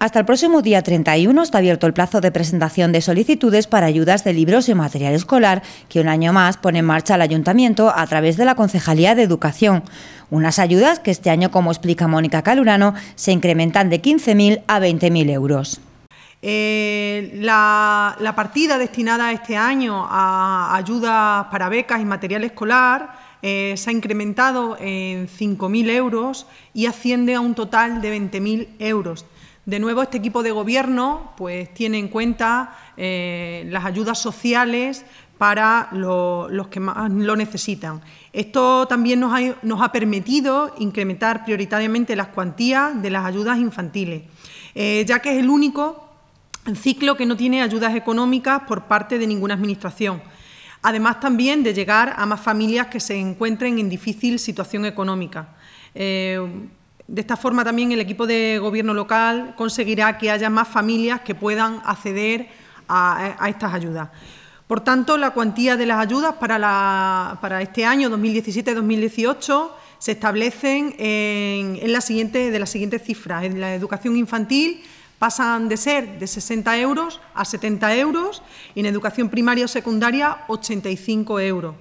Hasta el próximo día 31 está abierto el plazo de presentación de solicitudes para ayudas de libros y material escolar que un año más pone en marcha el Ayuntamiento a través de la Concejalía de Educación. Unas ayudas que este año, como explica Mónica Calurano, se incrementan de 15.000 a 20.000 euros. Eh, la, partida destinada este año a ayudas para becas y material escolar eh, se ha incrementado en 5.000 euros y asciende a un total de 20.000 euros. De nuevo, este equipo de gobierno pues, tiene en cuenta eh, las ayudas sociales para los que más lo necesitan. Esto también nos ha, permitido incrementar prioritariamente las cuantías de las ayudas infantiles, eh, ya que es el único ciclo que no tiene ayudas económicas por parte de ninguna administración. Además también de llegar a más familias que se encuentren en difícil situación económica. Eh, de esta forma también el equipo de gobierno local conseguirá que haya más familias que puedan acceder a, estas ayudas. Por tanto, la cuantía de las ayudas para, este año 2017-2018 se establecen en, la siguiente, de las siguientes cifras. En la educación infantil pasan de ser de 60 euros a 70 euros y en educación primaria o secundaria 85 euros.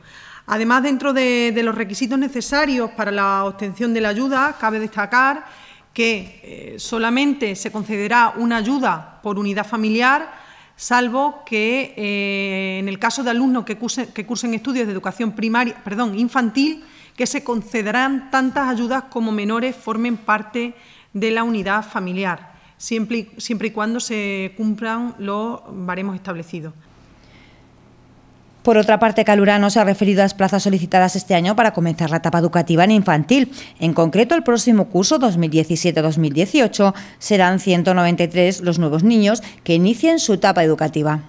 Además, dentro de, los requisitos necesarios para la obtención de la ayuda, cabe destacar que eh, solamente se concederá una ayuda por unidad familiar, salvo que eh, en el caso de alumnos que cursen, estudios de educación primaria, perdón, infantil, que se concederán tantas ayudas como menores formen parte de la unidad familiar, siempre y, siempre y cuando se cumplan los baremos establecidos. Por otra parte, Calurano se ha referido a las plazas solicitadas este año para comenzar la etapa educativa en infantil. En concreto, el próximo curso 2017-2018 serán 193 los nuevos niños que inicien su etapa educativa.